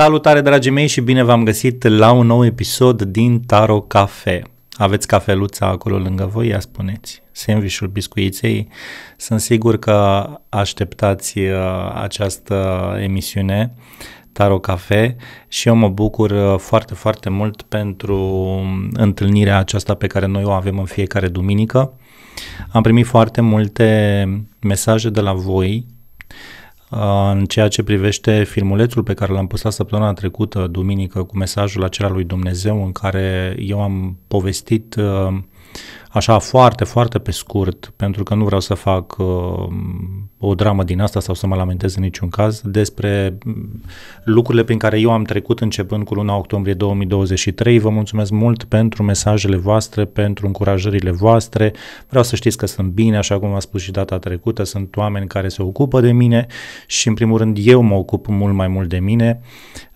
Salutare dragii mei și bine v-am găsit la un nou episod din Taro Cafe. Aveți cafeluța acolo lângă voi, ia spuneți, sandvișul biscuiței. Sunt sigur că așteptați uh, această emisiune Taro Cafe și eu mă bucur uh, foarte, foarte mult pentru întâlnirea aceasta pe care noi o avem în fiecare duminică. Am primit foarte multe mesaje de la voi Uh, în ceea ce privește filmulețul pe care l-am postat săptămâna trecută, duminică, cu mesajul acela lui Dumnezeu, în care eu am povestit uh, așa foarte, foarte pe scurt, pentru că nu vreau să fac uh, o dramă din asta sau să mă lamentez în niciun caz despre lucrurile prin care eu am trecut începând cu luna octombrie 2023. Vă mulțumesc mult pentru mesajele voastre, pentru încurajările voastre. Vreau să știți că sunt bine, așa cum v-am spus și data trecută, sunt oameni care se ocupă de mine și în primul rând eu mă ocup mult mai mult de mine.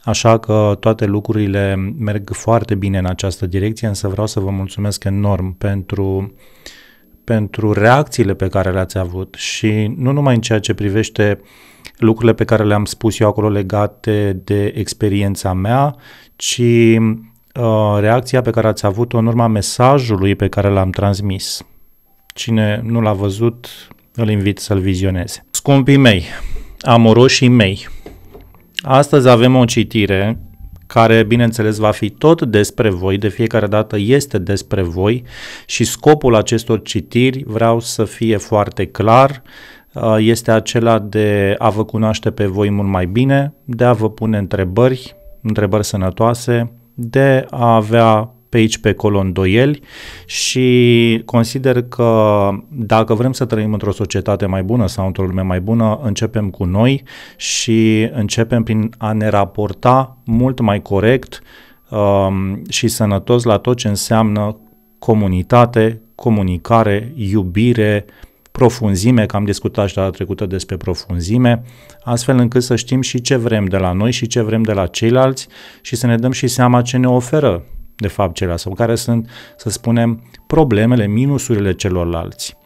Așa că toate lucrurile merg foarte bine în această direcție, însă vreau să vă mulțumesc enorm pentru uh, pentru reacțiile pe care le-ați avut și nu numai în ceea ce privește lucrurile pe care le-am spus eu acolo legate de experiența mea, ci uh, reacția pe care ați avut-o în urma mesajului pe care l-am transmis. Cine nu l-a văzut, îl invit să-l vizioneze. Scumpii mei, amoroșii mei, astăzi avem o citire care, bineînțeles, va fi tot despre voi, de fiecare dată este despre voi și scopul acestor citiri vreau să fie foarte clar, uh, este acela de a vă cunoaște pe voi mult mai bine, de a vă pune întrebări, întrebări sănătoase, de a avea pe aici, pe acolo, îndoieli și consider că dacă vrem să trăim într-o societate mai bună sau într-o lume mai bună, începem cu noi și începem prin a ne raporta mult mai corect um, și sănătos la tot ce înseamnă comunitate, comunicare, iubire, profunzime, că am discutat și la trecută despre profunzime, astfel încât să știm și ce vrem de la noi și ce vrem de la ceilalți și să ne dăm și seama ce ne oferă de fapt cele sau care sunt, să spunem, problemele, minusurile celorlalți.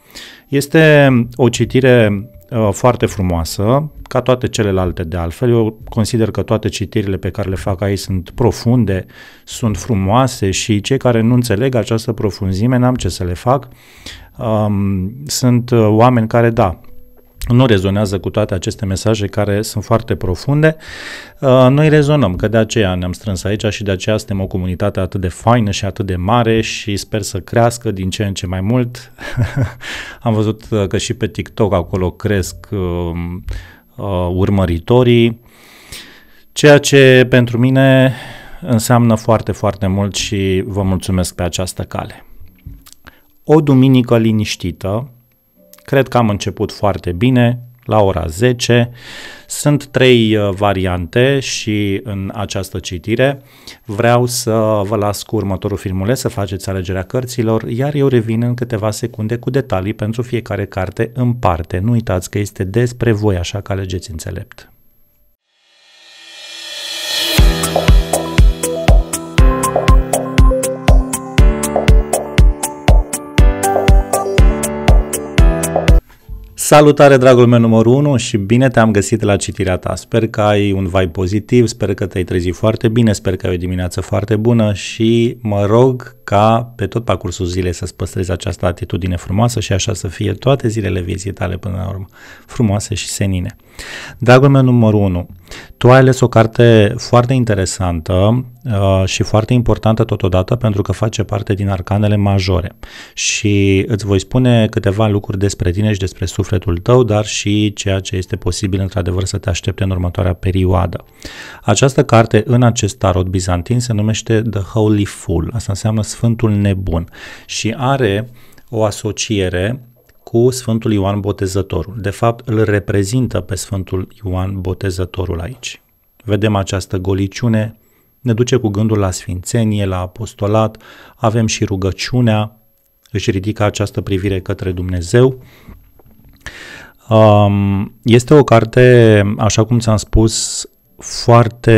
Este o citire uh, foarte frumoasă, ca toate celelalte de altfel. Eu consider că toate citirile pe care le fac aici sunt profunde, sunt frumoase și cei care nu înțeleg această profunzime, n-am ce să le fac. Um, sunt uh, oameni care, da, nu rezonează cu toate aceste mesaje care sunt foarte profunde. Uh, noi rezonăm că de aceea ne-am strâns aici și de aceea suntem o comunitate atât de faină și atât de mare și sper să crească din ce în ce mai mult. Am văzut uh, că și pe TikTok acolo cresc uh, urmăritorii, ceea ce pentru mine înseamnă foarte, foarte mult și vă mulțumesc pe această cale. O duminică liniștită, Cred că am început foarte bine, la ora 10. Sunt trei uh, variante și în această citire vreau să vă las cu următorul filmuleț să faceți alegerea cărților, iar eu revin în câteva secunde cu detalii pentru fiecare carte în parte. Nu uitați că este despre voi, așa că alegeți înțelept. Salutare, dragul meu numărul 1 și bine te-am găsit la citirea ta. Sper că ai un vibe pozitiv, sper că te-ai trezit foarte bine, sper că ai o dimineață foarte bună și mă rog ca pe tot parcursul zilei să-ți păstrezi această atitudine frumoasă și așa să fie toate zilele vieții tale până la urmă, frumoase și senine. Dragul meu numărul 1, tu ai ales o carte foarte interesantă uh, și foarte importantă totodată pentru că face parte din arcanele majore și îți voi spune câteva lucruri despre tine și despre sufletul tău, dar și ceea ce este posibil într-adevăr să te aștepte în următoarea perioadă. Această carte în acest tarot bizantin se numește The Holy Fool, asta înseamnă Sfântul Nebun și are o asociere cu Sfântul Ioan Botezătorul. De fapt, îl reprezintă pe Sfântul Ioan Botezătorul aici. Vedem această goliciune, ne duce cu gândul la sfințenie, la apostolat, avem și rugăciunea, își ridică această privire către Dumnezeu. Um, este o carte, așa cum ți-am spus, foarte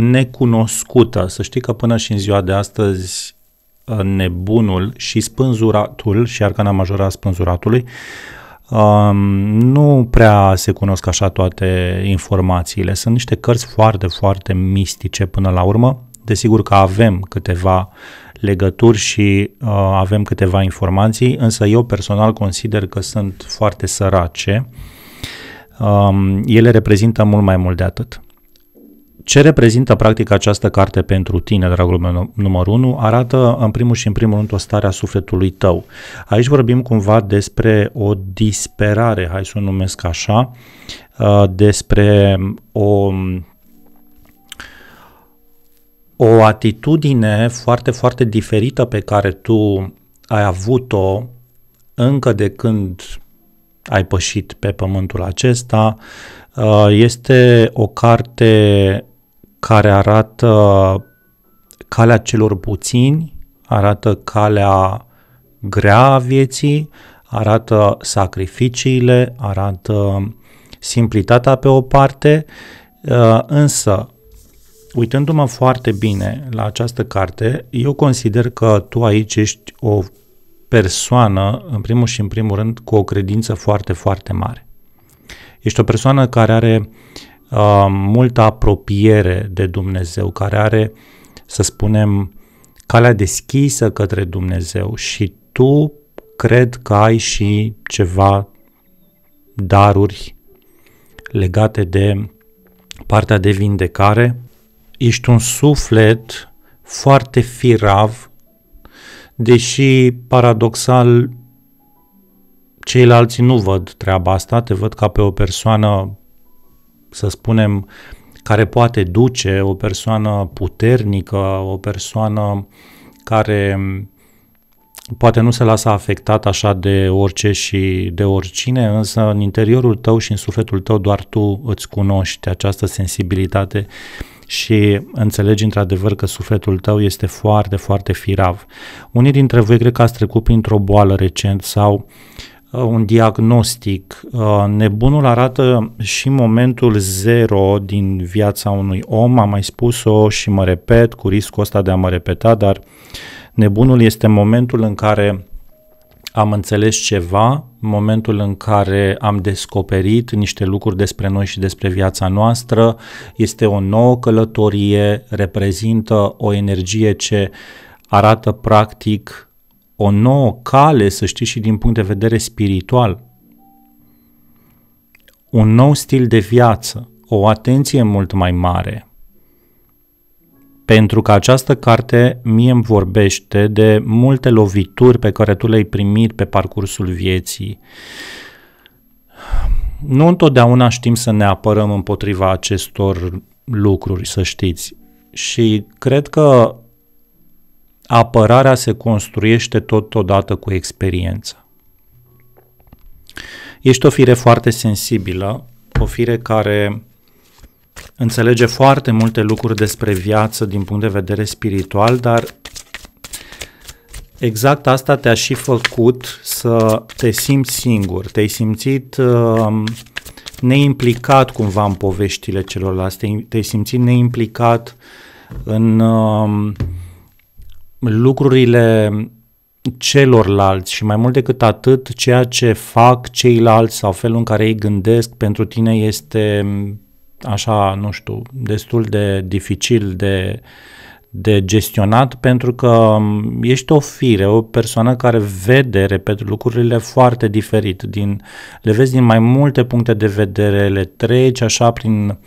necunoscută. Să știi că până și în ziua de astăzi uh, nebunul și spânzuratul și arcana majoră a spânzuratului Um, nu prea se cunosc așa toate informațiile. Sunt niște cărți foarte, foarte mistice până la urmă. Desigur că avem câteva legături și uh, avem câteva informații, însă eu personal consider că sunt foarte sărace. Um, ele reprezintă mult mai mult de atât ce reprezintă practic această carte pentru tine, dragul meu numărul 1, arată în primul și în primul rând o stare a sufletului tău. Aici vorbim cumva despre o disperare, hai să o numesc așa, uh, despre o o atitudine foarte, foarte diferită pe care tu ai avut-o încă de când ai pășit pe pământul acesta. Uh, este o carte care arată calea celor puțini, arată calea grea a vieții, arată sacrificiile, arată simplitatea pe o parte, uh, însă, uitându-mă foarte bine la această carte, eu consider că tu aici ești o persoană, în primul și în primul rând, cu o credință foarte, foarte mare. Ești o persoană care are Uh, multă apropiere de Dumnezeu, care are, să spunem, calea deschisă către Dumnezeu și tu cred că ai și ceva daruri legate de partea de vindecare. Ești un suflet foarte firav, deși paradoxal ceilalți nu văd treaba asta, te văd ca pe o persoană să spunem, care poate duce o persoană puternică, o persoană care poate nu se lasă afectat așa de orice și de oricine, însă în interiorul tău și în sufletul tău doar tu îți cunoști această sensibilitate și înțelegi într-adevăr că sufletul tău este foarte, foarte firav. Unii dintre voi cred că ați trecut printr-o boală recent sau Uh, un diagnostic. Uh, nebunul arată și momentul zero din viața unui om, am mai spus-o și mă repet, cu riscul ăsta de a mă repeta, dar nebunul este momentul în care am înțeles ceva, momentul în care am descoperit niște lucruri despre noi și despre viața noastră, este o nouă călătorie, reprezintă o energie ce arată practic o nouă cale, să știi, și din punct de vedere spiritual. Un nou stil de viață, o atenție mult mai mare. Pentru că această carte mie îmi vorbește de multe lovituri pe care tu le-ai primit pe parcursul vieții. Nu întotdeauna știm să ne apărăm împotriva acestor lucruri, să știți. Și cred că apărarea se construiește totodată cu experiență. Ești o fire foarte sensibilă, o fire care înțelege foarte multe lucruri despre viață din punct de vedere spiritual, dar exact asta te-a și făcut să te simți singur, te-ai simțit uh, neimplicat cumva în poveștile celorlalți, te-ai, simțit neimplicat în uh, lucrurile celorlalți și mai mult decât atât, ceea ce fac ceilalți sau felul în care ei gândesc pentru tine este așa, nu știu, destul de dificil de, de gestionat pentru că um, ești o fire, o persoană care vede, repet, lucrurile foarte diferit, din, le vezi din mai multe puncte de vedere, le treci așa prin,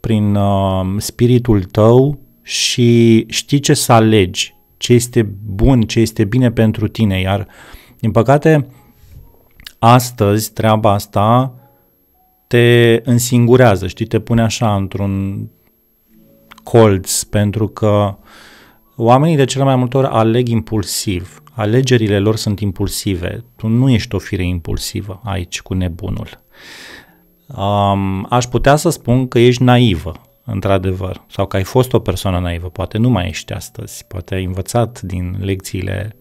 prin uh, spiritul tău și știi ce să alegi ce este bun, ce este bine pentru tine. Iar, din păcate, astăzi treaba asta te însingurează, știi, te pune așa într-un colț, pentru că oamenii de cele mai multe ori aleg impulsiv. Alegerile lor sunt impulsive. Tu nu ești o fire impulsivă aici cu nebunul. Um, aș putea să spun că ești naivă într-adevăr, sau că ai fost o persoană naivă, poate nu mai ești astăzi, poate ai învățat din lecțiile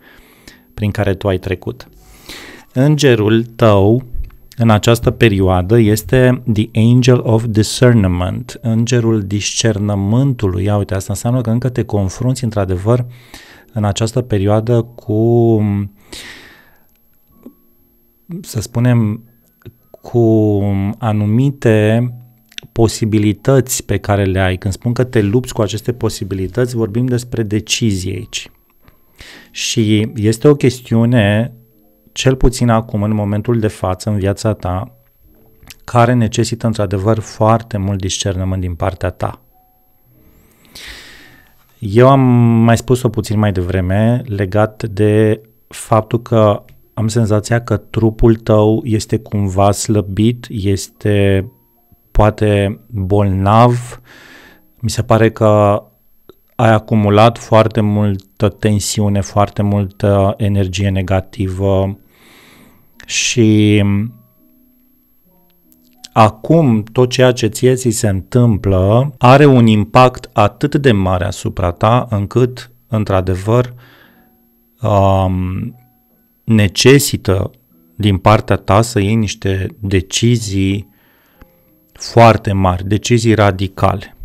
prin care tu ai trecut. Îngerul tău în această perioadă este The Angel of Discernment, îngerul discernământului. Ia uite, asta înseamnă că încă te confrunți într-adevăr în această perioadă cu, să spunem, cu anumite posibilități pe care le ai, când spun că te lupți cu aceste posibilități, vorbim despre decizii aici. Și este o chestiune, cel puțin acum, în momentul de față, în viața ta, care necesită într-adevăr foarte mult discernământ din partea ta. Eu am mai spus-o puțin mai devreme legat de faptul că am senzația că trupul tău este cumva slăbit, este poate bolnav, mi se pare că ai acumulat foarte multă tensiune, foarte multă energie negativă și acum tot ceea ce ție ți se întâmplă are un impact atât de mare asupra ta încât, într-adevăr, um, necesită din partea ta să iei niște decizii foarte mari, decizii radicale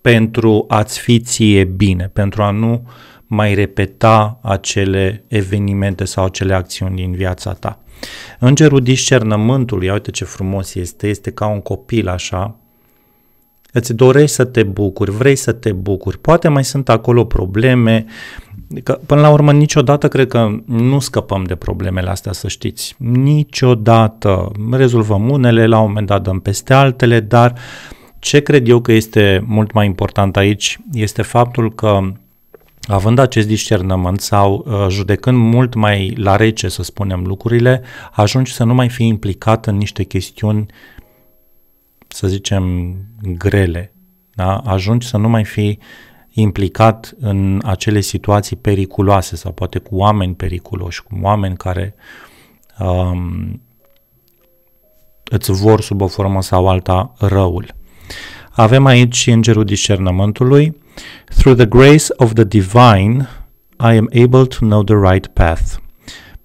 pentru a-ți fi ție bine, pentru a nu mai repeta acele evenimente sau acele acțiuni din viața ta. Îngerul discernământului, uite ce frumos este, este ca un copil așa, îți dorești să te bucuri, vrei să te bucuri, poate mai sunt acolo probleme, uh, Că, adică, până la urmă, niciodată cred că nu scăpăm de problemele astea, să știți. Niciodată. Rezolvăm unele, la un moment dat dăm peste altele, dar ce cred eu că este mult mai important aici este faptul că având acest discernământ sau uh, judecând mult mai la rece, să spunem, lucrurile, ajungi să nu mai fii implicat în niște chestiuni, să zicem, grele. Da? Ajungi să nu mai fii implicat în acele situații periculoase sau poate cu oameni periculoși, cu oameni care um, îți vor sub o formă sau alta răul. Avem aici și îngerul discernământului. Through the grace of the divine, I am able to know the right path.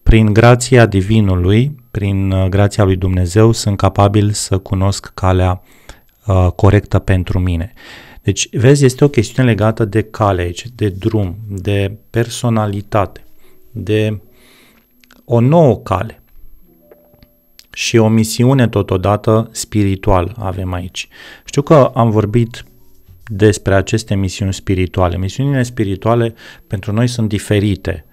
Prin grația divinului, prin uh, grația lui Dumnezeu, sunt capabil să cunosc calea uh, corectă pentru mine. Uh, deci, vezi, este o chestiune legată de cale aici, de drum, de personalitate, de o nouă cale și o misiune totodată spirituală avem aici. Știu că am vorbit despre aceste misiuni spirituale. Misiunile spirituale pentru noi sunt diferite.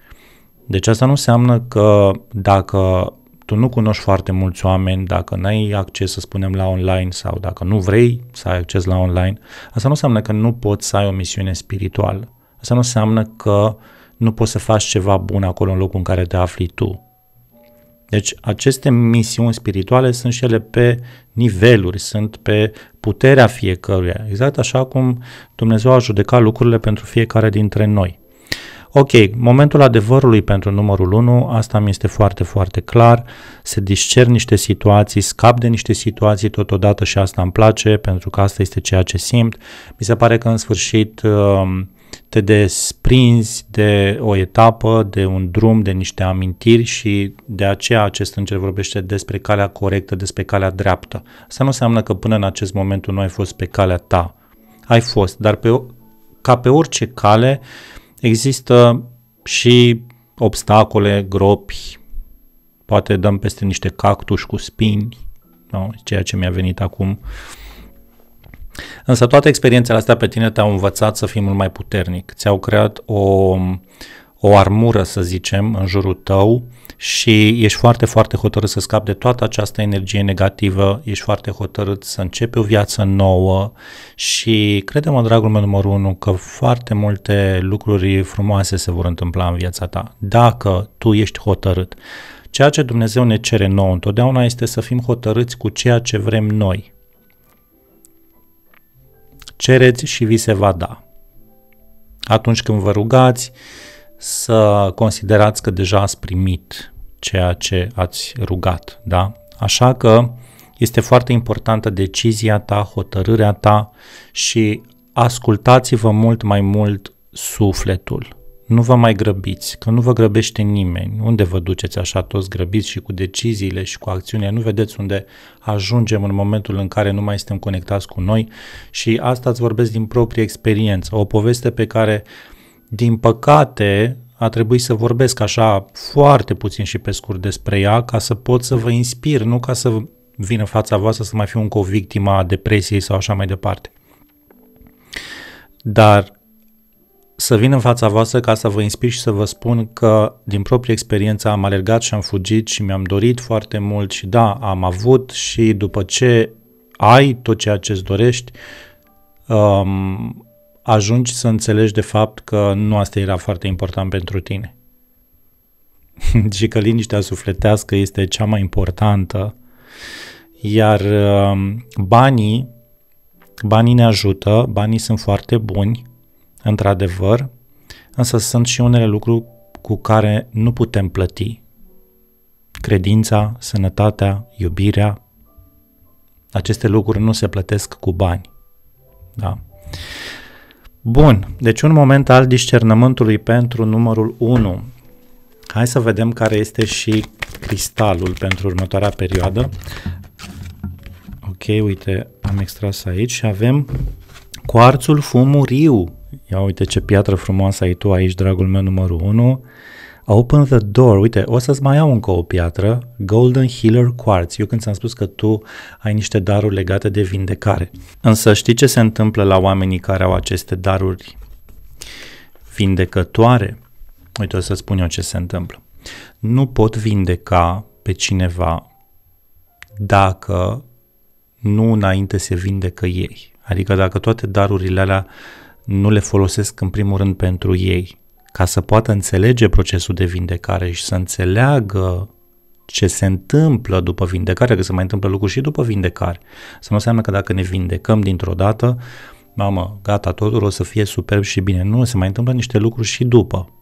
Deci asta nu înseamnă că dacă tu nu cunoști foarte mulți oameni, dacă n-ai acces, să spunem, la online sau dacă nu vrei să ai acces la online, asta nu înseamnă că nu poți să ai o misiune spirituală. Asta nu înseamnă că nu poți să faci ceva bun acolo în locul în care te afli tu. Deci aceste misiuni spirituale sunt și ele pe niveluri, sunt pe puterea fiecăruia, exact așa cum Dumnezeu a judecat lucrurile pentru fiecare dintre noi. Ok, momentul adevărului pentru numărul 1, asta mi este foarte, foarte clar, se discern niște situații, scap de niște situații totodată și asta îmi place, pentru că asta este ceea ce simt. Mi se pare că în sfârșit um, te desprinzi de o etapă, de un drum, de niște amintiri și de aceea acest înger vorbește despre calea corectă, despre calea dreaptă. Asta nu înseamnă că până în acest moment nu ai fost pe calea ta. Ai fost, dar pe, ca pe orice cale, uh, există și obstacole, gropi, poate dăm peste niște cactuși cu spini, no, ceea ce mi-a venit acum. Însă toate experiențele astea pe tine te-au învățat să fii mult mai puternic, ți-au creat o, o armură, să zicem, în jurul tău și ești foarte, foarte hotărât să scapi de toată această energie negativă, ești foarte hotărât să începi o viață nouă și credem, mă dragul meu numărul unu, că foarte multe lucruri frumoase se vor întâmpla în viața ta, dacă tu ești hotărât. Ceea ce Dumnezeu ne cere nouă întotdeauna este să fim hotărâți cu ceea ce vrem noi. Cereți și vi se va da. Atunci când vă rugați, să considerați că deja ați primit ceea ce ați rugat, da? Așa că este foarte importantă decizia ta, hotărârea ta și ascultați-vă mult mai mult sufletul. Nu vă mai grăbiți, că nu vă grăbește nimeni. Unde vă duceți așa toți grăbiți și cu deciziile și cu acțiunile? Nu vedeți unde ajungem în momentul în care nu mai suntem conectați cu noi și asta îți vorbesc din proprie experiență, o poveste pe care uh, din păcate, a trebuit să vorbesc așa foarte puțin și pe scurt despre ea ca să pot să vă inspir, nu ca să vin în fața voastră să mai fiu încă o victimă a depresiei sau așa mai departe. Dar să vin în fața voastră ca să vă inspir și să vă spun că din proprie experiență am alergat și am fugit și mi-am dorit foarte mult și da, am avut și după ce ai tot ceea ce îți dorești, um, ajungi să înțelegi de fapt că nu asta era foarte important pentru tine. și că liniștea sufletească este cea mai importantă, iar um, banii, banii ne ajută, banii sunt foarte buni, într-adevăr, însă sunt și unele lucruri cu care nu putem plăti. Credința, sănătatea, iubirea, aceste lucruri nu se plătesc cu bani. Da? Bun, deci un moment al discernământului pentru numărul 1. Hai să vedem care este și cristalul pentru următoarea perioadă. Ok, uite, am extras aici și avem cuarțul fumuriu. Ia uite ce piatră frumoasă ai tu aici, dragul meu numărul 1. Open the door. Uite, o să-ți mai iau încă o piatră, Golden Healer Quartz. Eu când ți-am spus că tu ai niște daruri legate de vindecare. Însă știi ce se întâmplă la oamenii care au aceste daruri vindecătoare? Uite, o să spun eu ce se întâmplă. Nu pot vindeca pe cineva dacă nu înainte se vindecă ei. Adică dacă toate darurile alea nu le folosesc în primul rând pentru ei, ca să poată înțelege procesul de vindecare și să înțeleagă ce se întâmplă după vindecare, că se mai întâmplă lucruri și după vindecare. Să nu înseamnă că dacă ne vindecăm dintr-o dată, mamă, gata, totul o să fie superb și bine. Nu, se mai întâmplă niște lucruri și după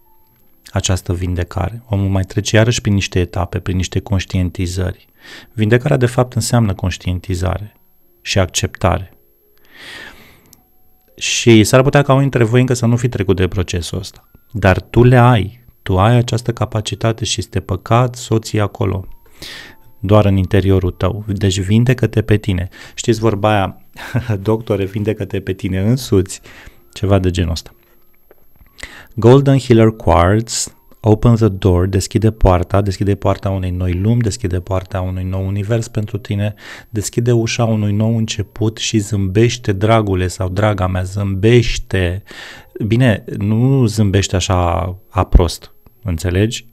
această vindecare. Omul mai trece iarăși prin niște etape, prin niște conștientizări. Vindecarea, de fapt, înseamnă conștientizare și acceptare. Și s-ar putea ca unii dintre voi încă să nu fi trecut de procesul ăsta. Dar tu le ai, tu ai această capacitate și este păcat soții acolo, doar în interiorul tău. Deci vindecă-te pe tine. Știți vorba aia, doctore, vindecă-te pe tine însuți, ceva de genul ăsta. Golden Healer Quartz Open the door, deschide poarta, deschide poarta unei noi lumi, deschide poarta unui nou univers pentru tine, deschide ușa unui nou început și zâmbește, dragule sau draga mea, zâmbește Bine, nu zâmbești așa aprost, înțelegi?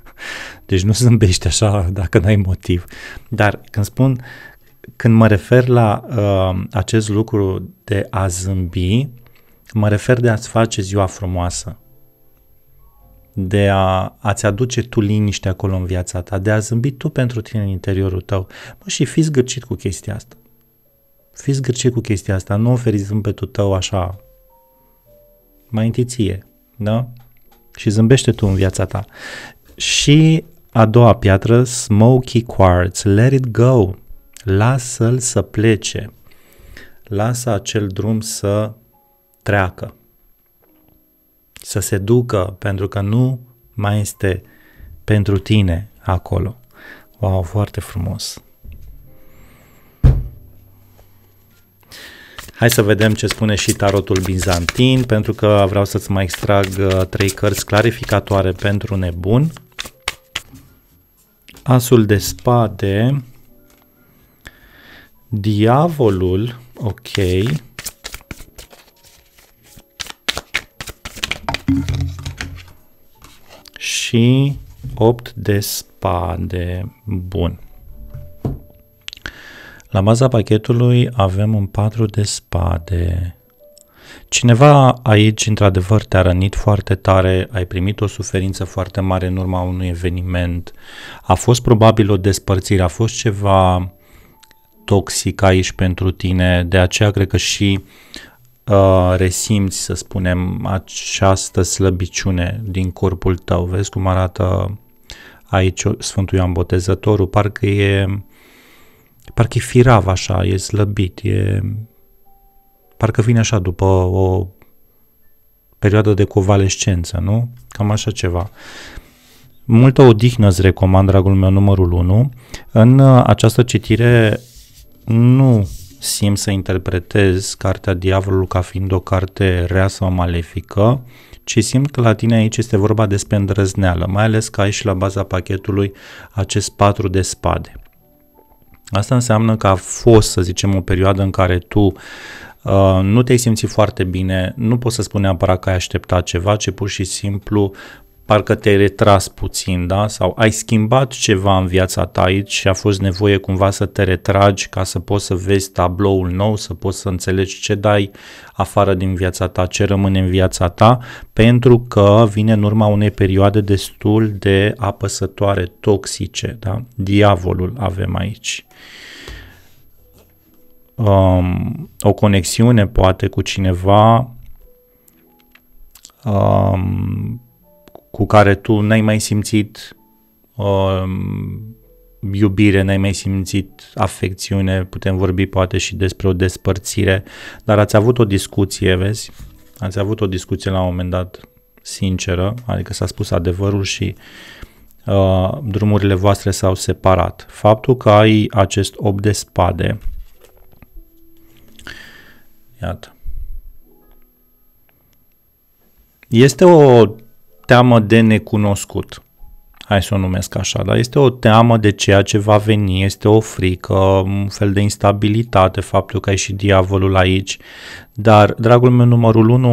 deci nu zâmbești așa dacă n-ai motiv. Dar când spun, când mă refer la uh, acest lucru de a zâmbi, mă refer de a-ți face ziua frumoasă, de a, a-ți aduce tu liniște acolo în viața ta, de a zâmbi tu pentru tine în interiorul tău. Mă, și fii zgârcit cu chestia asta. Fii zgârcit cu chestia asta, nu oferi zâmbetul tău așa mai întâi ție, da? Și zâmbește tu în viața ta. Și a doua piatră, smoky quartz, let it go, lasă-l să plece, lasă acel drum să treacă, să se ducă, pentru că nu mai este pentru tine acolo. Wow, foarte frumos! Hai să vedem ce spune și tarotul bizantin, pentru că vreau să-ți mai extrag uh, trei cărți clarificatoare pentru nebun. Asul de spade, diavolul, ok, și 8 de spade. Bun. La baza pachetului avem un 4 de spade. Cineva aici, într-adevăr, te-a rănit foarte tare, ai primit o suferință foarte mare în urma unui eveniment, a fost probabil o despărțire, a fost ceva toxic aici pentru tine, de aceea cred că și uh, resimți, să spunem, această slăbiciune din corpul tău. Vezi cum arată aici Sfântul Ioan Botezătorul, parcă e parcă e firav așa, e slăbit, e, parcă vine așa după o perioadă de covalescență, nu? Cam așa ceva. Multă odihnă îți recomand, dragul meu, numărul 1. În uh, această citire nu simt să interpretez Cartea Diavolului ca fiind o carte rea sau malefică, ci simt că la tine aici este vorba despre îndrăzneală, mai ales că ai și la baza pachetului acest patru de spade. Asta înseamnă că a fost, să zicem, o perioadă în care tu uh, nu te-ai simțit foarte bine, nu poți să spui neapărat că ai așteptat ceva, ci pur și simplu parcă te-ai retras puțin, da? Sau ai schimbat ceva în viața ta aici și a fost nevoie cumva să te retragi ca să poți să vezi tabloul nou, să poți să înțelegi ce dai afară din viața ta, ce rămâne în viața ta, pentru că vine în urma unei perioade destul de apăsătoare, toxice, da? Diavolul avem aici. Um, o conexiune poate cu cineva um, cu care tu n-ai mai simțit uh, iubire, n-ai mai simțit afecțiune, putem vorbi poate și despre o despărțire, dar ați avut o discuție, vezi? Ați avut o discuție la un moment dat sinceră, adică s-a spus adevărul și uh, drumurile voastre s-au separat. Faptul că ai acest 8 de spade, iată, este o teamă de necunoscut. Hai să o numesc așa, dar este o teamă de ceea ce va veni, este o frică, un fel de instabilitate, faptul că ai și diavolul aici. Dar, dragul meu numărul 1,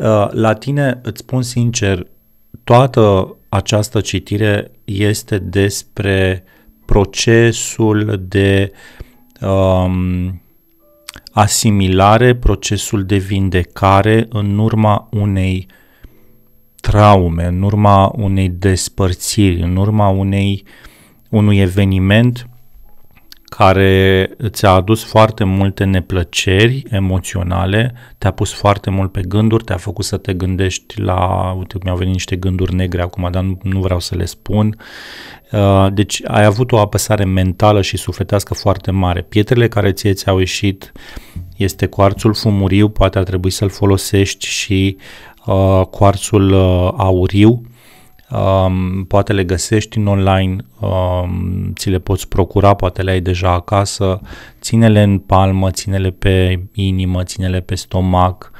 uh, la tine îți spun sincer, toată această citire este despre procesul de um, asimilare, procesul de vindecare în urma unei uh, traume, în urma unei despărțiri, în urma unei, unui eveniment care ți-a adus foarte multe neplăceri emoționale, te-a pus foarte mult pe gânduri, te-a făcut să te gândești la, uite, mi-au venit niște gânduri negre acum, dar nu, nu vreau să le spun. Uh, deci ai avut o apăsare mentală și sufletească foarte mare. Pietrele care ție ți-au ieșit este cu arțul fumuriu, poate ar trebui să-l folosești și coarțul uh, cuarțul uh, auriu, um, poate le găsești în online, um, ți le poți procura, poate le ai deja acasă, ține-le în palmă, ține-le pe inimă, ține-le pe stomac.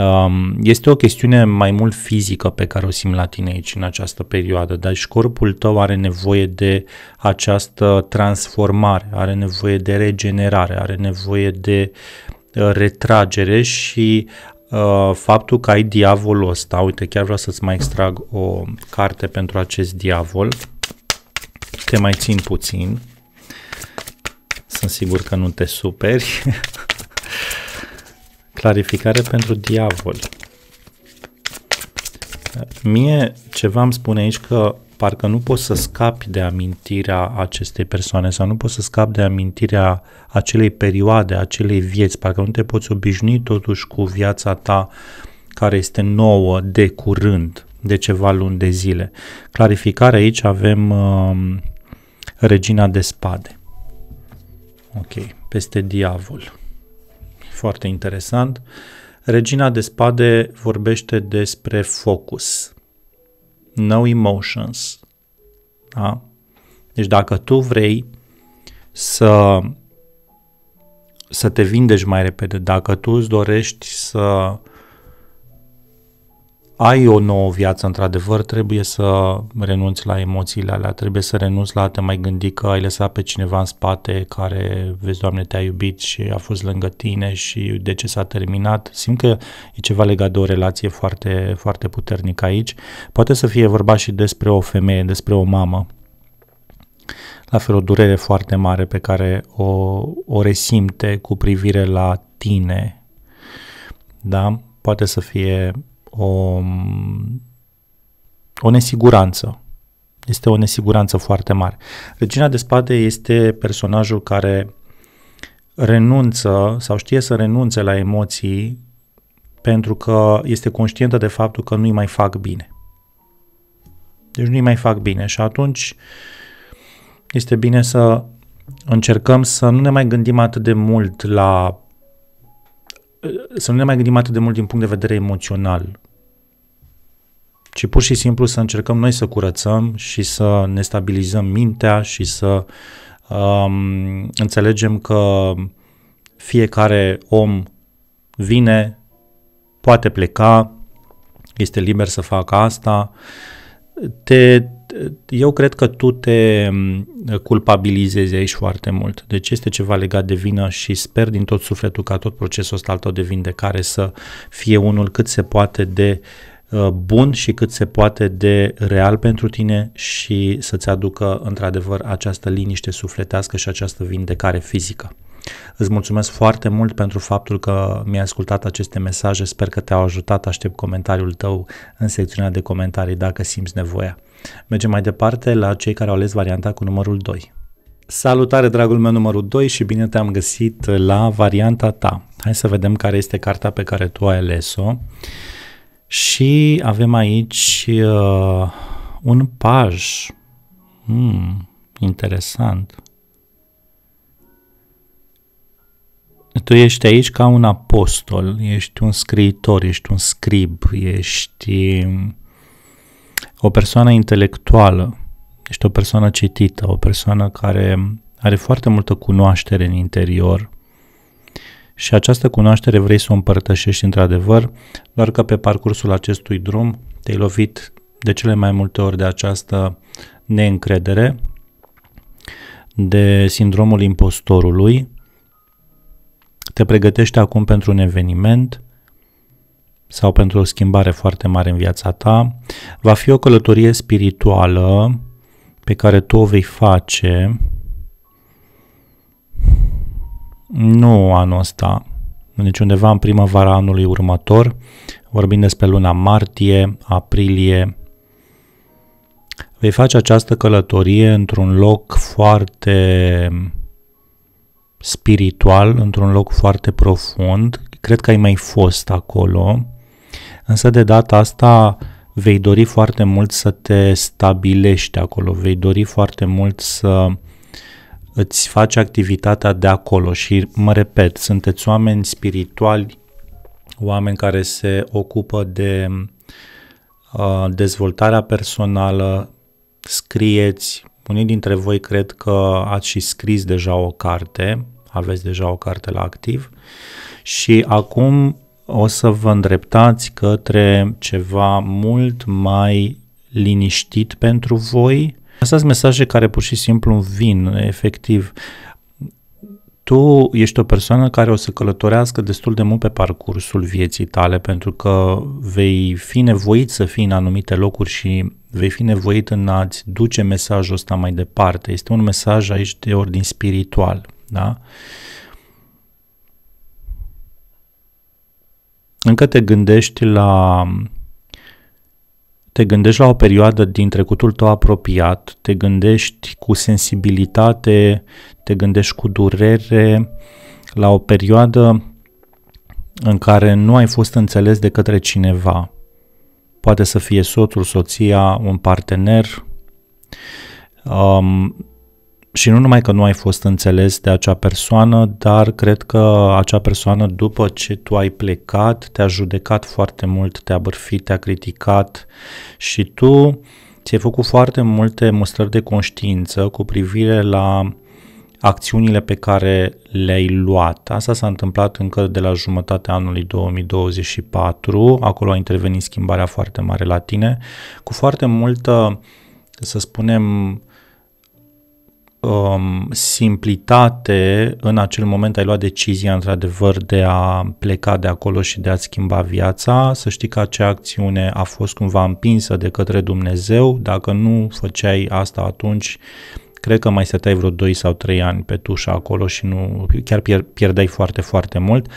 Um, este o chestiune mai mult fizică pe care o simt la tine aici în această perioadă, dar și corpul tău are nevoie de această transformare, are nevoie de regenerare, are nevoie de uh, retragere și Uh, faptul că ai diavolul ăsta, uite chiar vreau să-ți mai extrag o carte pentru acest diavol, te mai țin puțin, sunt sigur că nu te superi, clarificare pentru diavol. Mie ceva îmi spune aici că parcă nu poți să scapi de amintirea acestei persoane sau nu poți să scapi de amintirea acelei perioade, acelei vieți, parcă nu te poți obișnui totuși cu viața ta care este nouă de curând, de ceva luni de zile. Clarificare aici avem uh, regina de spade. Ok, peste diavol. Foarte interesant. Regina de spade vorbește despre focus no emotions. Da? Deci dacă tu vrei să, să te vindești mai repede, dacă tu îți dorești să ai o nouă viață, într-adevăr, trebuie să renunți la emoțiile alea, trebuie să renunți la a te mai gândi că ai lăsat pe cineva în spate care, vezi, Doamne, te-a iubit și a fost lângă tine și de ce s-a terminat. Simt că e ceva legat de o relație foarte, foarte puternică aici. Poate să fie vorba și despre o femeie, despre o mamă. La fel, o durere foarte mare pe care o, o resimte cu privire la tine. Da? Poate să fie o, o nesiguranță. Este o nesiguranță foarte mare. Regina de spade este personajul care renunță sau știe să renunțe la emoții pentru că este conștientă de faptul că nu-i mai fac bine. Deci nu-i mai fac bine și atunci este bine să încercăm să nu ne mai gândim atât de mult la să nu ne mai gândim atât de mult din punct de vedere emoțional ci pur și simplu să încercăm noi să curățăm și să ne stabilizăm mintea și să um, înțelegem că fiecare om vine, poate pleca, este liber să facă asta. Te, eu cred că tu te um, culpabilizezi aici foarte mult. Deci este ceva legat de vină și sper din tot sufletul ca tot procesul ăsta al tău de vindecare să fie unul cât se poate de uh, Uh, bun și cât se poate de real pentru tine și să-ți aducă într-adevăr această liniște sufletească și această vindecare fizică. Îți mulțumesc foarte mult pentru faptul că mi-ai ascultat aceste mesaje, sper că te-au ajutat, aștept comentariul tău în secțiunea de comentarii dacă simți nevoia. Mergem mai departe la cei care au ales varianta cu numărul 2. Salutare, dragul meu numărul 2 și bine te-am găsit la varianta ta. Hai să vedem care este carta pe care tu ai ales-o. Uh, și avem aici uh, un paj. Hmm, interesant. Tu ești aici ca un apostol, ești un scriitor, ești un scrib, ești um, o persoană intelectuală, ești o persoană citită, o persoană care are foarte multă cunoaștere în interior și această cunoaștere vrei să o împărtășești într-adevăr, doar că pe parcursul acestui drum te-ai lovit de cele mai multe ori de această neîncredere, de sindromul impostorului, te pregătești acum pentru un eveniment sau pentru o schimbare foarte mare în viața ta, va fi o călătorie spirituală pe care tu o vei face nu anul ăsta, deci undeva în primăvara anului următor, vorbim despre luna martie, aprilie, vei face această călătorie într-un loc foarte spiritual, într-un loc foarte profund. Cred că ai mai fost acolo, însă de data asta vei dori foarte mult să te stabilești acolo, vei dori foarte mult să îți faci activitatea de acolo și mă repet, sunteți oameni spirituali, oameni care se ocupă de uh, dezvoltarea personală, scrieți, unii dintre voi cred că ați și scris deja o carte, aveți deja o carte la activ și acum o să vă îndreptați către ceva mult mai liniștit pentru voi, Astea sunt mesaje care pur și simplu vin, efectiv. Tu ești o persoană care o să călătorească destul de mult pe parcursul vieții tale pentru că vei fi nevoit să fii în anumite locuri și vei fi nevoit în a-ți duce mesajul ăsta mai departe. Este un mesaj aici de ordin spiritual, da? Încă te gândești la te gândești la o perioadă din trecutul tău apropiat, te gândești cu sensibilitate, te gândești cu durere la o perioadă în care nu ai fost înțeles de către cineva. Poate să fie soțul, soția, un partener. Um, și nu numai că nu ai fost înțeles de acea persoană, dar cred că acea persoană, după ce tu ai plecat, te-a judecat foarte mult, te-a bârfit, te-a criticat și tu ți-ai făcut foarte multe mustrări de conștiință cu privire la acțiunile pe care le-ai luat. Asta s-a întâmplat încă de la jumătatea anului 2024, acolo a intervenit schimbarea foarte mare la tine, cu foarte multă, să spunem, um, simplitate în acel moment ai luat decizia într-adevăr de a pleca de acolo și de a schimba viața, să știi că acea acțiune a fost cumva împinsă de către Dumnezeu, dacă nu făceai asta atunci, cred că mai stăteai vreo 2 sau 3 ani pe tușa acolo și nu chiar pierdeai foarte, foarte mult.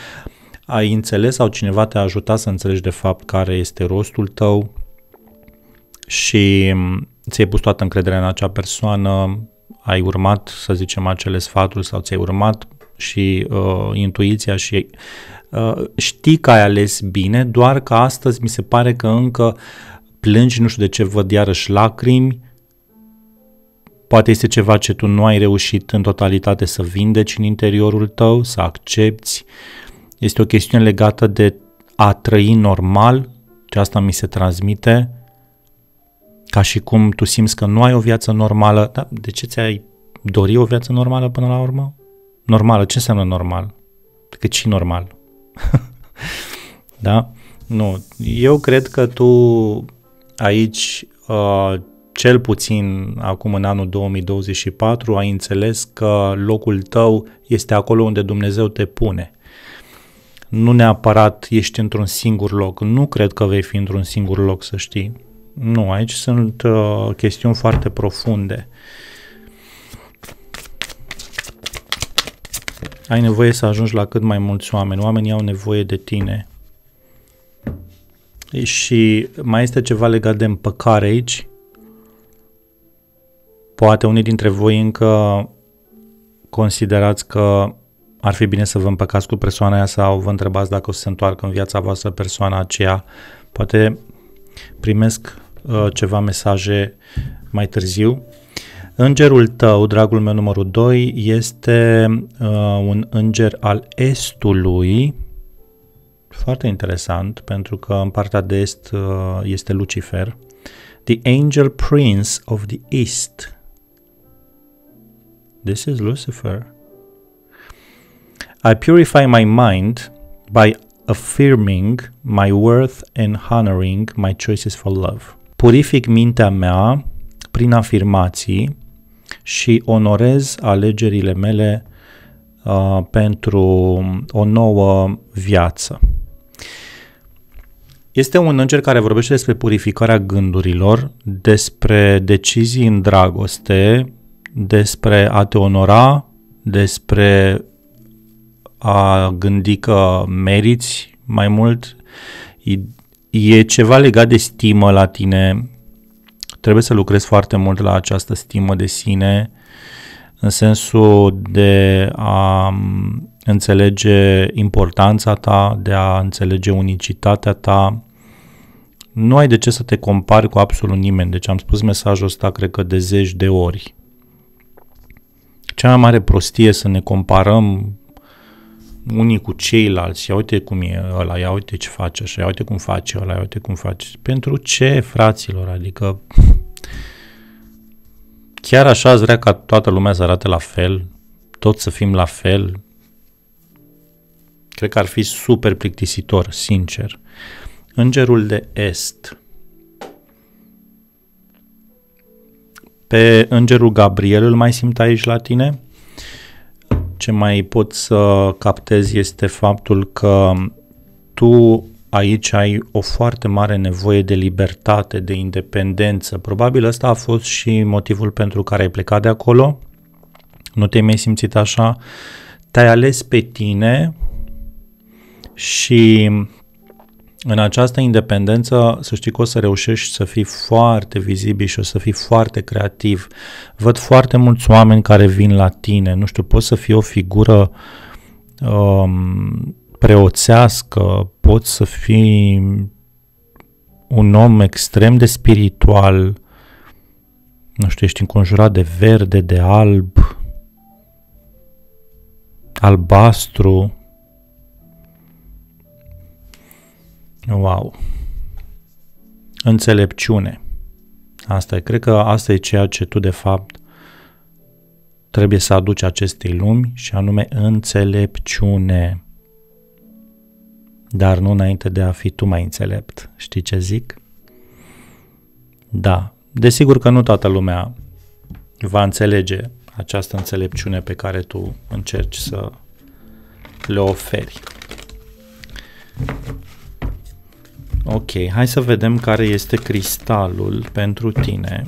Ai înțeles sau cineva te-a ajutat să înțelegi de fapt care este rostul tău și ți-ai pus toată încrederea în acea persoană, ai urmat, să zicem, acele sfaturi sau ți-ai urmat și uh, intuiția și uh, știi că ai ales bine, doar că astăzi mi se pare că încă plângi, nu știu de ce văd iarăși lacrimi, poate este ceva ce tu nu ai reușit în totalitate să vindeci în interiorul tău, să accepti. Este o chestiune legată de a trăi normal, ce asta mi se transmite, ca și cum tu simți că nu ai o viață normală, dar de ce ți-ai dori o viață normală până la urmă? Normală, ce înseamnă normal? Că și normal? da? Nu, eu cred că tu aici, uh, cel puțin acum în anul 2024, ai înțeles că locul tău este acolo unde Dumnezeu te pune nu neapărat ești într-un singur loc. Nu cred că vei fi într-un singur loc, să știi. Nu, aici sunt uh, chestiuni foarte profunde. Ai nevoie să ajungi la cât mai mulți oameni. Oamenii au nevoie de tine. Și mai este ceva legat de împăcare aici. Poate unii dintre voi încă considerați că ar fi bine să vă împăcați cu persoana aia sau vă întrebați dacă o să se întoarcă în viața voastră persoana aceea. Poate primesc Uh, ceva mesaje mai târziu. Îngerul tău, dragul meu numărul 2, este uh, un înger al estului, foarte interesant, pentru că în partea de est uh, este Lucifer, The Angel Prince of the East. This is Lucifer. I purify my mind by affirming my worth and honoring my choices for love purific mintea mea prin afirmații și onorez alegerile mele uh, pentru o nouă viață. Este un înger care vorbește despre purificarea gândurilor, despre decizii în dragoste, despre a te onora, despre a gândi că meriți mai mult, e ceva legat de stimă la tine. Trebuie să lucrezi foarte mult la această stimă de sine, în sensul de a înțelege importanța ta, de a înțelege unicitatea ta. Nu ai de ce să te compari cu absolut nimeni. Deci am spus mesajul ăsta, cred că de zeci de ori. Cea mai mare prostie să ne comparăm unii cu ceilalți, ia uite cum e ăla, ia uite ce face așa, ia uite cum face ăla, ia uite cum face. Pentru ce, fraților? Adică chiar așa ați vrea ca toată lumea să arate la fel, tot să fim la fel? Cred că ar fi super plictisitor, sincer. Îngerul de Est. Pe îngerul Gabriel îl mai simt aici la tine? ce mai pot să captez este faptul că tu aici ai o foarte mare nevoie de libertate, de independență. Probabil ăsta a fost și motivul pentru care ai plecat de acolo. Nu te-ai mai simțit așa. Te-ai ales pe tine și în această independență, să știi că o să reușești să fii foarte vizibil și o să fii foarte creativ. Văd foarte mulți oameni care vin la tine, nu știu, poți să fii o figură um, preoțească, poți să fii un om extrem de spiritual, nu știu, ești înconjurat de verde, de alb, albastru, Wow. Înțelepciune. Asta e. Cred că asta e ceea ce tu, de fapt, trebuie să aduci acestei lumi și anume înțelepciune. Dar nu înainte de a fi tu mai înțelept. Știi ce zic? Da. Desigur că nu toată lumea va înțelege această înțelepciune pe care tu încerci să le oferi. Ok, hai să vedem care este cristalul pentru tine.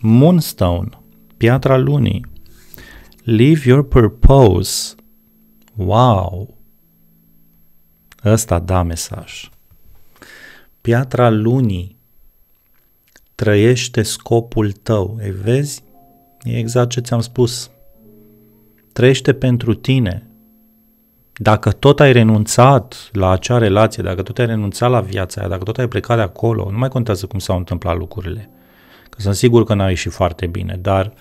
Moonstone, piatra lunii. Leave your purpose. Wow! Ăsta da mesaj. Piatra lunii. Trăiește scopul tău. Ei vezi? E exact ce ți-am spus trăiește pentru tine. Dacă tot ai renunțat la acea relație, dacă tot ai renunțat la viața aia, dacă tot ai plecat de acolo, nu mai contează cum s-au întâmplat lucrurile. Că sunt sigur că n-ai ieșit foarte bine, dar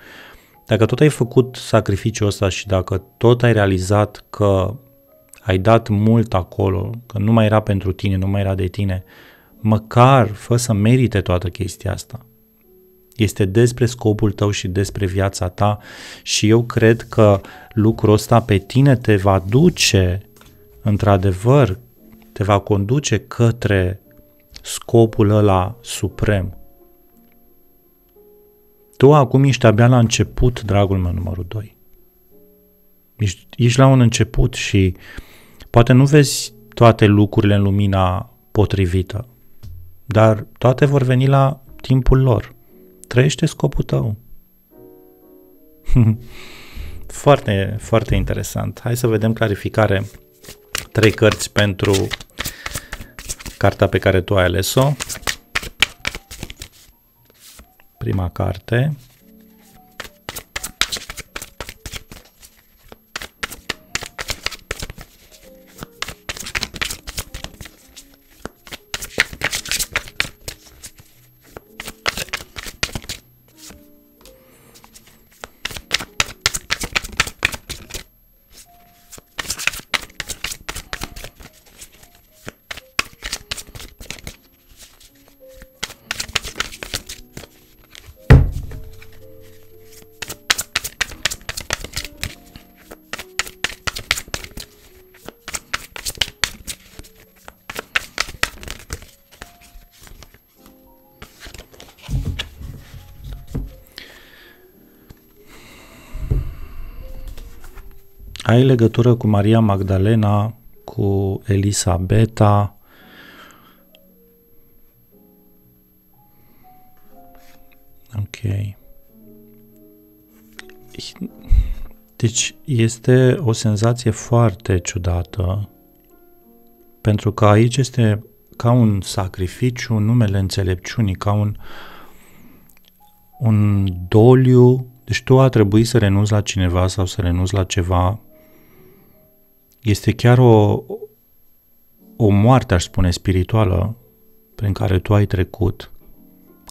dacă tot ai făcut sacrificiul ăsta și dacă tot ai realizat că ai dat mult acolo, că nu mai era pentru tine, nu mai era de tine, măcar fă să merite toată chestia asta. Este despre scopul tău și despre viața ta și eu cred că lucrul ăsta pe tine te va duce, într-adevăr, te va conduce către scopul ăla suprem. Tu acum ești abia la început, dragul meu numărul 2. Ești, ești la un început și poate nu vezi toate lucrurile în lumina potrivită, dar toate vor veni la timpul lor trăiește scopul tău. foarte, foarte interesant. Hai să vedem clarificare. Trei cărți pentru carta pe care tu ai ales-o. Prima carte. ai legătură cu Maria Magdalena, cu Elisabeta, Ok. Deci este o senzație foarte ciudată, pentru că aici este ca un sacrificiu în numele înțelepciunii, ca un, un doliu. Deci tu a trebuit să renunți la cineva sau să renunți la ceva este chiar o, o moarte, aș spune, spirituală prin care tu ai trecut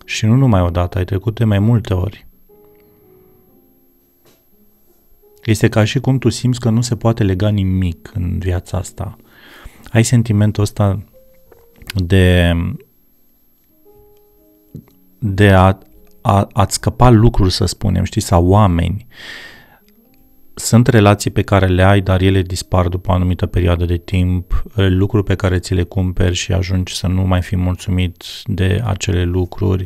și nu numai o dată, ai trecut de mai multe ori. Este ca și cum tu simți că nu se poate lega nimic în viața asta. Ai sentimentul ăsta de de a, a, a scăpa lucruri, să spunem, știi, sau oameni. Uh, sunt relații pe care le ai, dar ele dispar după o anumită perioadă de timp, lucruri pe care ți le cumperi și ajungi să nu mai fii mulțumit de acele lucruri.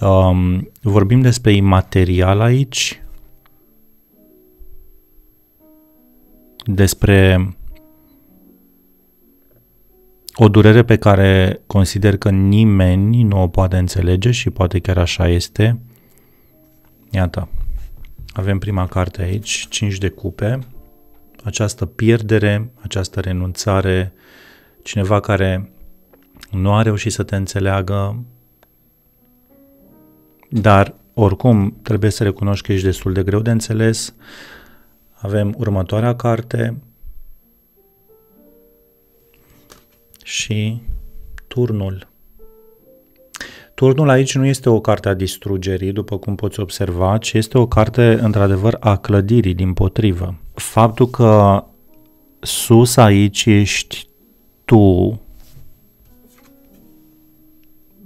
Um, vorbim despre imaterial aici, despre o durere pe care consider că nimeni nu o poate înțelege și poate chiar așa este. Iată. Avem prima carte aici, 5 de cupe, această pierdere, această renunțare, cineva care nu a reușit să te înțeleagă, dar oricum trebuie să recunoști că ești destul de greu de înțeles. Avem următoarea carte și turnul. Turnul aici nu este o carte a distrugerii, după cum poți observa, ci este o carte, într-adevăr, a clădirii, din potrivă. Faptul că sus aici ești tu,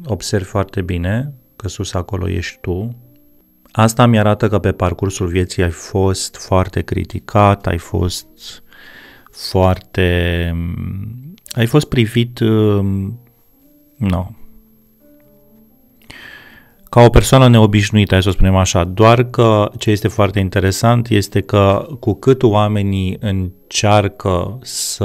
observi foarte bine că sus acolo ești tu, Asta mi arată că pe parcursul vieții ai fost foarte criticat, ai fost foarte... Mm, ai fost privit... Uh, no, ca o persoană neobișnuită, hai să o spunem așa, doar că ce este foarte interesant este că cu cât oamenii încearcă să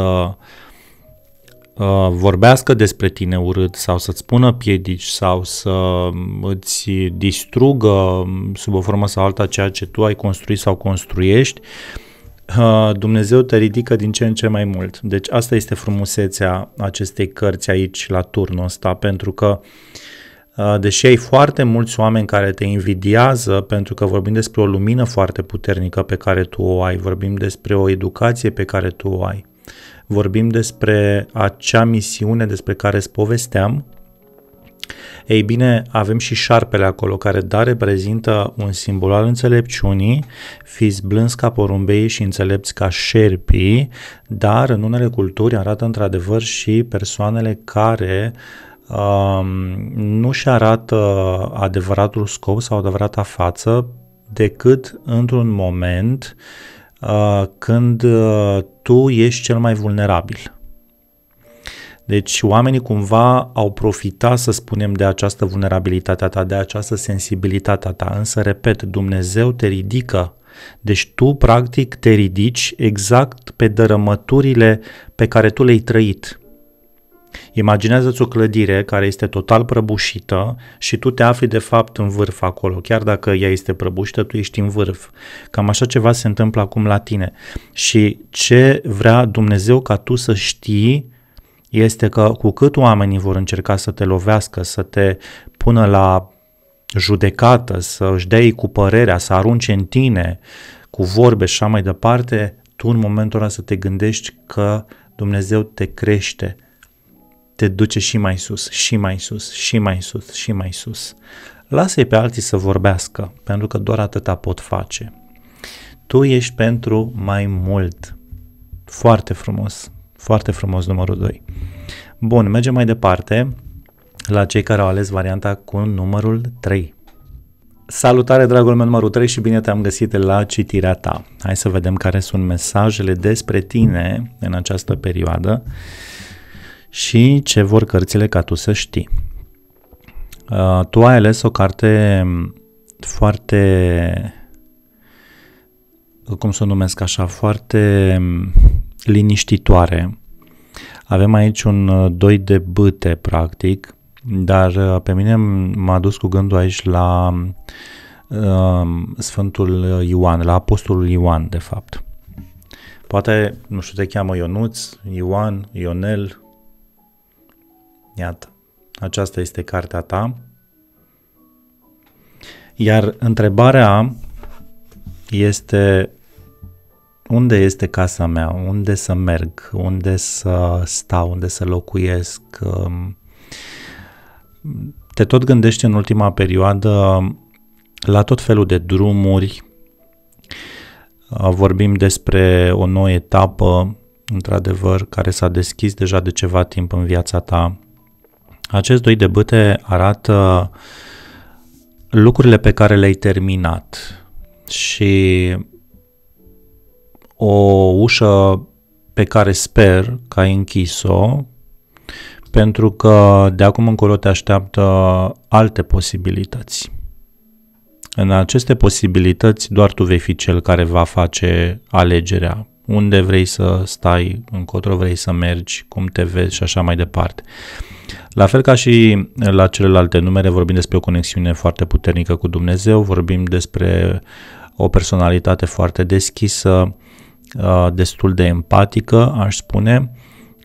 uh, vorbească despre tine urât sau să-ți spună piedici sau să îți distrugă sub o formă sau alta ceea ce tu ai construit sau construiești, uh, Dumnezeu te ridică din ce în ce mai mult. Deci asta este frumusețea acestei cărți aici la turnul ăsta, pentru că uh, Uh, deși ai foarte mulți oameni care te invidiază pentru că vorbim despre o lumină foarte puternică pe care tu o ai, vorbim despre o educație pe care tu o ai, vorbim despre acea misiune despre care îți povesteam, ei bine, avem și șarpele acolo, care da reprezintă un simbol al înțelepciunii, fiți blânzi ca porumbei și înțelepți ca șerpii, dar în unele culturi arată într-adevăr și persoanele care uh, nu-și arată adevăratul scop sau adevărata față decât într-un moment când tu ești cel mai vulnerabil. Deci oamenii cumva au profitat, să spunem, de această vulnerabilitate a ta, de această sensibilitate a ta, însă, repet, Dumnezeu te ridică deci tu, practic, te ridici exact pe dărămăturile pe care tu le-ai trăit. Imaginează-ți o clădire care este total prăbușită și tu te afli de fapt în vârf acolo. Chiar dacă ea este prăbușită, tu ești în vârf. Cam așa ceva se întâmplă acum la tine. Și ce vrea Dumnezeu ca tu să știi este că cu cât oamenii vor încerca să te lovească, să te pună la judecată, să își dea ei cu părerea, să arunce în tine cu vorbe și așa mai departe, tu în momentul ăla să te gândești că Dumnezeu te crește te duce și mai sus, și mai sus, și mai sus, și mai sus. Lasă-i pe alții să vorbească, pentru că doar atâta pot face. Tu ești pentru mai mult. Foarte frumos, foarte frumos numărul 2. Bun, mergem mai departe la cei care au ales varianta cu numărul 3. Salutare, dragul meu numărul 3 și bine te-am găsit la citirea ta. Hai să vedem care sunt mesajele despre tine în această perioadă și ce vor cărțile ca tu să știi. Uh, tu ai ales o carte mm, foarte, cum să o numesc așa, foarte mm, liniștitoare. Avem aici un uh, doi de bâte, practic, dar uh, pe mine m-a dus cu gândul aici la mm, uh, Sfântul Ioan, la Apostolul Ioan, de fapt. Poate, nu știu, te cheamă Ionuț, Ioan, Ionel, Iată, aceasta este cartea ta. Iar întrebarea este unde este casa mea, unde să merg, unde să stau, unde să locuiesc. Um, te tot gândești în ultima perioadă la tot felul de drumuri. Vorbim despre o nouă etapă, într-adevăr, care s-a deschis deja de ceva timp în viața ta. Acest doi de bâte arată lucrurile pe care le-ai terminat și o ușă pe care sper că ai închis-o, pentru că de acum încolo te așteaptă alte posibilități. În aceste posibilități doar tu vei fi cel care va face alegerea. Unde vrei să stai, încotro vrei să mergi, cum te vezi și așa mai departe. La fel ca și la celelalte numere, vorbim despre o conexiune foarte puternică cu Dumnezeu, vorbim despre o personalitate foarte deschisă, uh, destul de empatică, aș spune.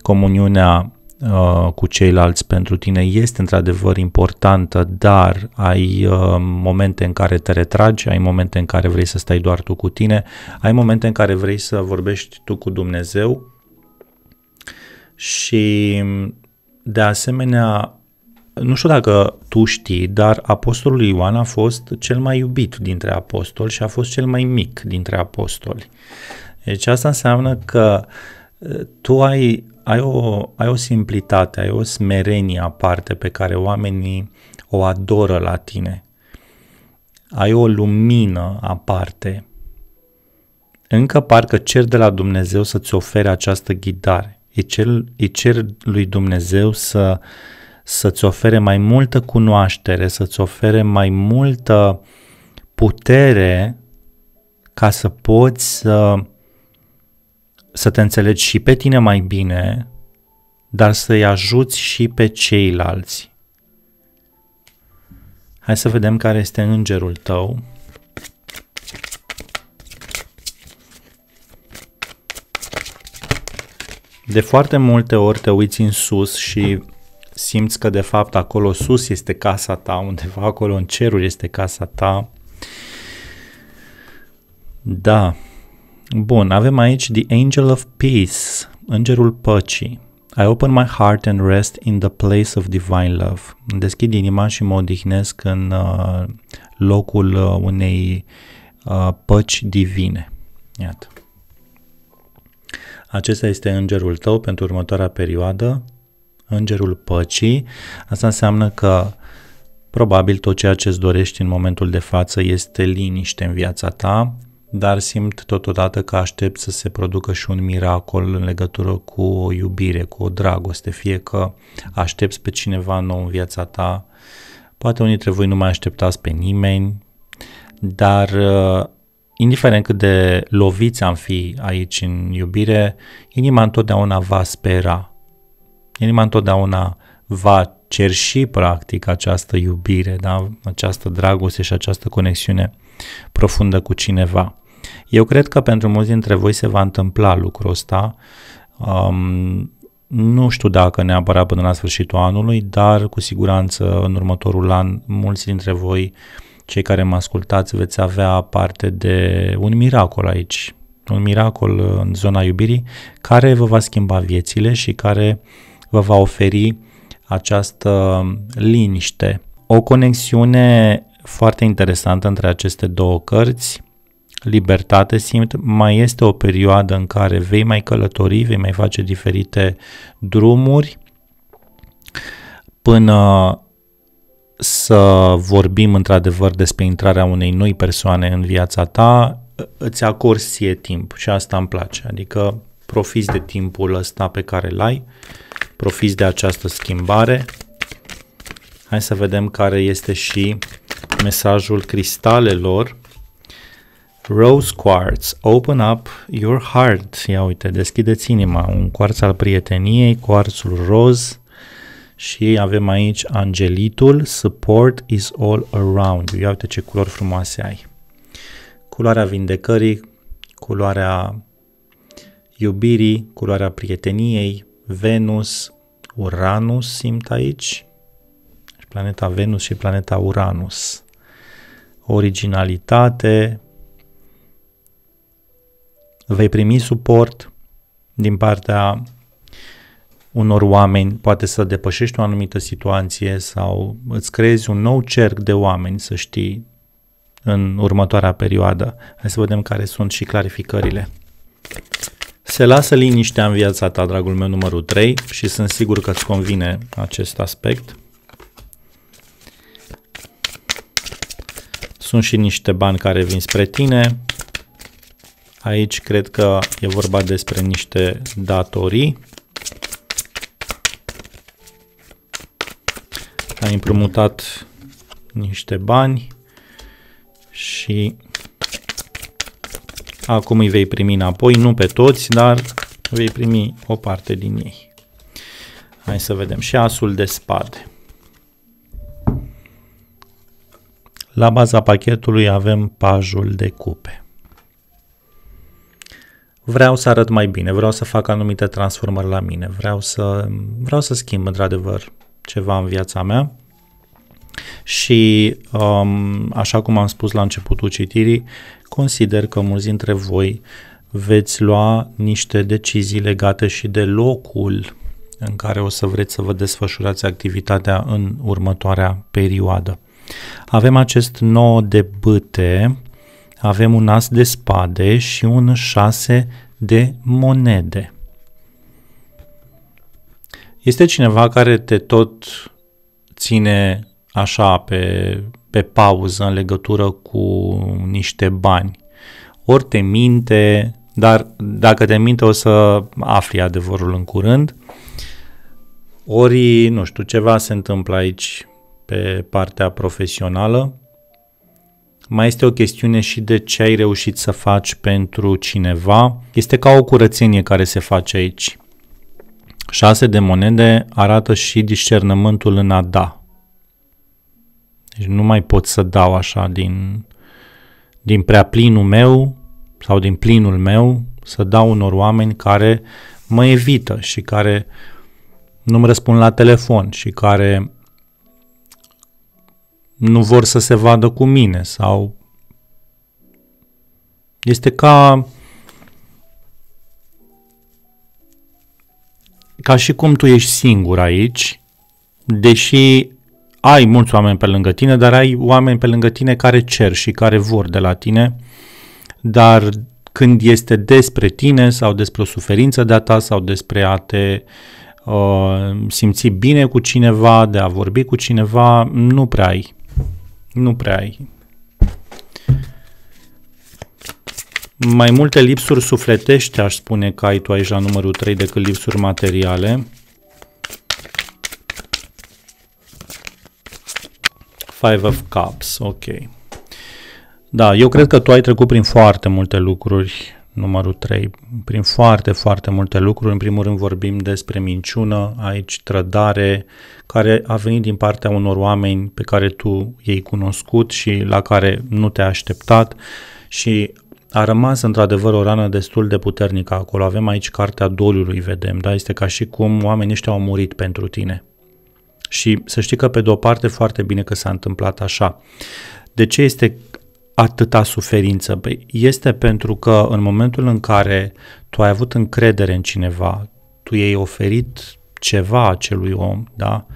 Comuniunea uh, cu ceilalți pentru tine este într-adevăr importantă, dar ai uh, momente în care te retragi, ai momente în care vrei să stai doar tu cu tine, ai momente în care vrei să vorbești tu cu Dumnezeu și de asemenea, nu știu dacă tu știi, dar apostolul Ioan a fost cel mai iubit dintre apostoli și a fost cel mai mic dintre apostoli. Deci asta înseamnă că eh, tu ai, ai, o, ai o simplitate, ai o smerenie aparte pe care oamenii o adoră la tine. Ai o lumină aparte. Încă parcă cer de la Dumnezeu să-ți ofere această ghidare. Îi cer, îi cer lui Dumnezeu să, să-ți ofere mai multă cunoaștere, să-ți ofere mai multă putere ca să poți să, să te înțelegi și pe tine mai bine, dar să-i ajuți și pe ceilalți. Hai să vedem care este îngerul tău De foarte multe ori te uiți în sus și simți că de fapt acolo sus este casa ta, undeva acolo în cerul este casa ta. Da. Bun, avem aici The Angel of Peace, Îngerul Păcii. I open my heart and rest in the place of divine love. Deschid inima și mă odihnesc în uh, locul uh, unei uh, păci divine. Iată. Acesta este îngerul tău pentru următoarea perioadă, îngerul păcii. Asta înseamnă că probabil tot ceea ce îți dorești în momentul de față este liniște în viața ta, dar simt totodată că aștept să se producă și un miracol în legătură cu o iubire, cu o dragoste, fie că aștepți pe cineva nou în viața ta, poate unii dintre voi nu mai așteptați pe nimeni, dar uh, indiferent cât de loviți am fi aici în iubire, inima întotdeauna va spera. Inima întotdeauna va cerși practic această iubire, da? această dragoste și această conexiune profundă cu cineva. Eu cred că pentru mulți dintre voi se va întâmpla lucrul ăsta. Um, nu știu dacă neapărat până la sfârșitul anului, dar cu siguranță în următorul an mulți dintre voi uh, cei care mă ascultați veți avea parte de un miracol aici, un miracol în zona iubirii care vă va schimba viețile și care vă va oferi această liniște. O conexiune foarte interesantă între aceste două cărți, Libertate simt, mai este o perioadă în care vei mai călători, vei mai face diferite drumuri până să vorbim într-adevăr despre intrarea unei noi persoane în viața ta, îți acorzi ție timp și asta îmi place. Adică profiți de timpul ăsta pe care l ai, profiți de această schimbare. Hai să vedem care este și mesajul cristalelor. Rose quartz, open up your heart. Ia uite, deschideți inima. Un cuarț al prieteniei, cuarțul roz, și avem aici angelitul Support is all around you. Ia uite ce culori frumoase ai. Culoarea vindecării, culoarea iubirii, culoarea prieteniei, Venus, Uranus simt aici, și deci planeta Venus și planeta Uranus. Originalitate, vei primi suport din partea unor oameni, poate să depășești o anumită situație sau îți creezi un nou cerc de oameni, să știi, în următoarea perioadă. Hai să vedem care sunt și clarificările. Se lasă liniștea în viața ta, dragul meu, numărul 3 și sunt sigur că îți convine acest aspect. Sunt și niște bani care vin spre tine. Aici cred că e vorba despre niște datorii a împrumutat niște bani și acum îi vei primi înapoi, nu pe toți, dar vei primi o parte din ei. Hai să vedem. Și asul de spade. La baza pachetului avem pajul de cupe. Vreau să arăt mai bine, vreau să fac anumite transformări la mine, vreau să, vreau să schimb într-adevăr ceva în viața mea și, um, așa cum am spus la începutul citirii, consider că mulți dintre voi veți lua niște decizii legate și de locul în care o să vreți să vă desfășurați activitatea în următoarea perioadă. Avem acest 9 de bâte, avem un as de spade și un 6 de monede. Este cineva care te tot ține așa pe, pe pauză în legătură cu niște bani. Ori te minte, dar dacă te minte o să afli adevărul în curând, ori, nu știu, ceva se întâmplă aici pe partea profesională. Mai este o chestiune și de ce ai reușit să faci pentru cineva. Este ca o curățenie care se face aici. Șase de monede arată și discernământul în a da. Deci nu mai pot să dau așa din, din prea plinul meu sau din plinul meu să dau unor oameni care mă evită și care nu-mi răspund la telefon și care nu vor să se vadă cu mine sau este ca ca și cum tu ești singur aici, deși ai mulți oameni pe lângă tine, dar ai oameni pe lângă tine care cer și care vor de la tine, dar când este despre tine sau despre o suferință de-a ta sau despre a te uh, simți bine cu cineva, de a vorbi cu cineva, nu prea ai. Nu prea ai Mai multe lipsuri sufletești aș spune că ai tu aici la numărul 3 decât lipsuri materiale. Five of Cups, ok. Da, eu cred că tu ai trecut prin foarte multe lucruri, numărul 3, prin foarte, foarte multe lucruri. În primul rând vorbim despre minciună, aici trădare, care a venit din partea unor oameni pe care tu i-ai cunoscut și la care nu te-ai așteptat și a rămas într-adevăr o rană destul de puternică acolo. Avem aici cartea doliului, vedem, da? Este ca și cum oamenii ăștia au murit pentru tine. Și să știi că, pe de o parte, foarte bine că s-a întâmplat așa. De ce este atâta suferință? Păi este pentru că în momentul în care tu ai avut încredere în cineva, tu i-ai oferit ceva acelui om, da?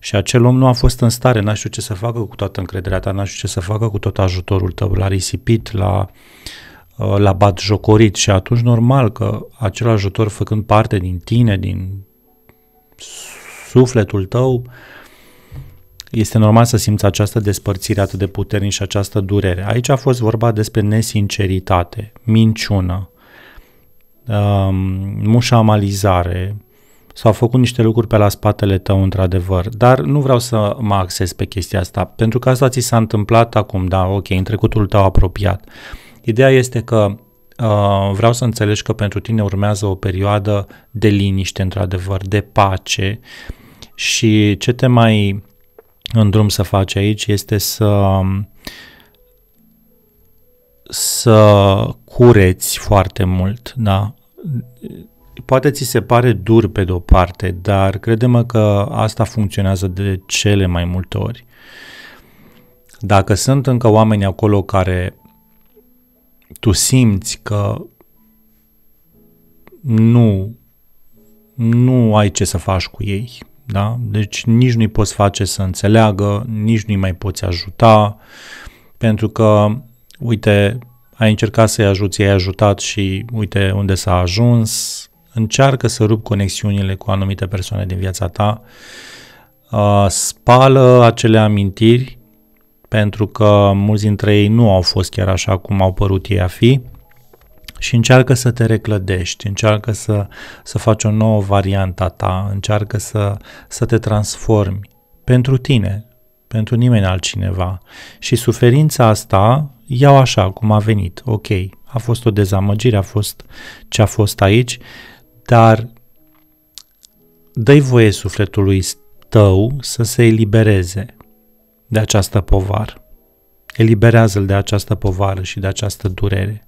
Și acel om nu a fost în stare, n-a știut ce să facă cu toată încrederea ta, n-a știut ce să facă cu tot ajutorul tău, l-a risipit, l-a uh, Uh, la bat jocorit și atunci normal că acel ajutor făcând parte din tine, din sufletul tău, este normal să simți această despărțire atât de puternică și această durere. Aici a fost vorba despre nesinceritate, minciună, um, mușamalizare, s-au făcut niște lucruri pe la spatele tău, într-adevăr, dar nu vreau să mă axez pe chestia asta, pentru că asta ți s-a întâmplat acum, da, ok, în trecutul tău apropiat. Ideea este că uh, vreau să înțelegi că pentru tine urmează o perioadă de liniște, într-adevăr, de pace și ce te mai în drum să faci aici este să um, să cureți foarte mult, da? Poate ți se pare dur pe de-o parte, dar credem că asta funcționează de cele mai multe ori. Dacă sunt încă oameni acolo care tu simți că nu, nu ai ce să faci cu ei, da? Deci nici nu-i poți face să înțeleagă, nici nu-i mai poți ajuta, pentru că, uite, ai încercat să-i ajuți, i-ai ajutat și uite unde s-a ajuns, încearcă să rup conexiunile cu anumite persoane din viața ta, uh, spală acele amintiri pentru că mulți dintre ei nu au fost chiar așa cum au părut ei a fi și încearcă să te reclădești, încearcă să, să faci o nouă variantă a ta, încearcă să, să te transformi pentru tine, pentru nimeni altcineva. Și suferința asta iau așa cum a venit, ok, a fost o dezamăgire, a fost ce a fost aici, dar dă voie sufletului tău să se elibereze, de această povară. Eliberează-l de această povară și de această durere.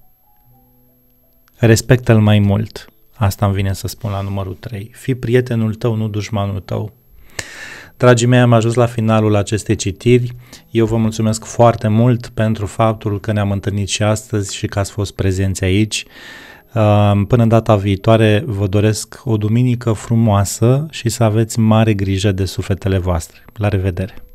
Respectă-l mai mult. Asta îmi vine să spun la numărul 3. Fii prietenul tău, nu dușmanul tău. Dragii mei, am ajuns la finalul acestei citiri. Eu vă mulțumesc foarte mult pentru faptul că ne-am întâlnit și astăzi și că ați fost prezenți aici. Uh, până data viitoare, vă doresc o duminică frumoasă și să aveți mare grijă de sufletele voastre. La revedere!